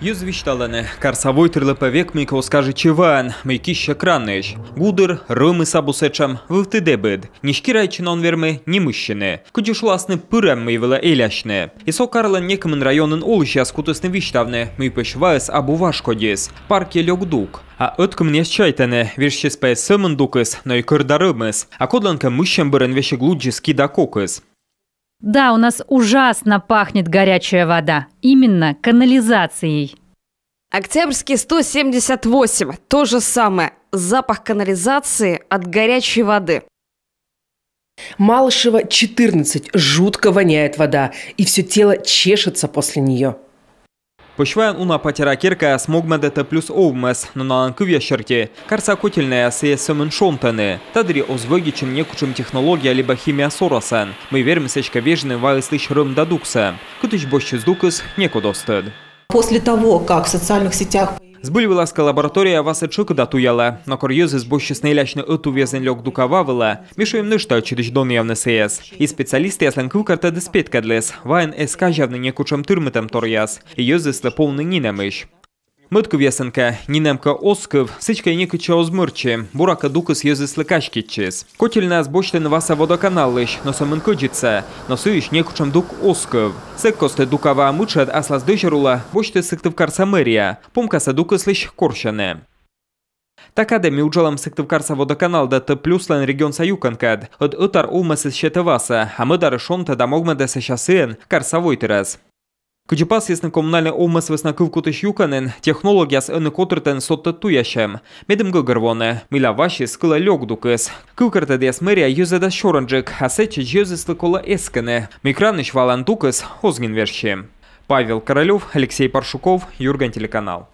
Юзвич таланы. Карсовой тырлыпевек мейко скажи чеван, мейки щекраныш. Гудер рымы сабусечам, вывтыде бед. Нишки райчин он вермы, не мыщены. Кудишласны пырам мейвела эляшны. Исо карла некомын районын олыща скутысны виштавны, мейпыш ваес абувашкодис. Парке лёгдук. А өткім нес чайтаны, верші спай сымын дукыс, но и кырдарымыз. А кодланка мыщем бырын веші глуджи скида кокыс. Да, у нас ужасно пахнет горячая вода. Именно канализацией. Октябрьский 178. То же самое. Запах канализации от горячей воды. Малышева 14. Жутко воняет вода, и все тело чешется после нее. Пошваян уна патеракерка смогмадата плюс овмас, но на анкы вешерте. Карса котельная сесемын шонтаны. Тадри озвоги чем некучим технология либо химия сорасан. Мы верим сечка вежны вайлыслыш рым дадукса. Кытыч бощи сдукас некудостед. После того, как в социальных сетях Збыльвыласка лаборатория васы чык датуяла, но корьезы сбо шестнейляшны ыту везен лёг дукававыла, мишуем нышта чидыш дон явны сеяс. И специалисты яслен кывкарта деспеткадлес, вайн эска жавны некучам тырмытам торяс, и ёзы слепоуны нинамыш. Мытку весенка, нинемка осков, сычка и некача озмырче, бурака дука с язы слыкашкичес. Котель нас бочте на васа водоканалыш, но самын кодзице, но сыщ некучам дук осков. Сыккосты дукава мучат аслас дежерула, бочте сыктывкар самырия, помка са дука слыщ коршаны. Така де ми уджалам Сыктывкарса водоканал да ты плюслен регион Саюканкад, от утар улмасы с щетаваса, а мы дары шонта да могмады Кычыпас есінің коммунальны омыс весна кывкуты щуканын, технологияс әні котыртын соттытту яшым. Медімгі ғырвоны, милаваши скыла лёгдукыс. Кывкыртыдес мэрия юзэда шорынжык, асэчі жезіслы кола эскіні. Микраныш валандукыс, озгин верші. Павел Королёв, Алексей Паршуков, Юрган телеканал.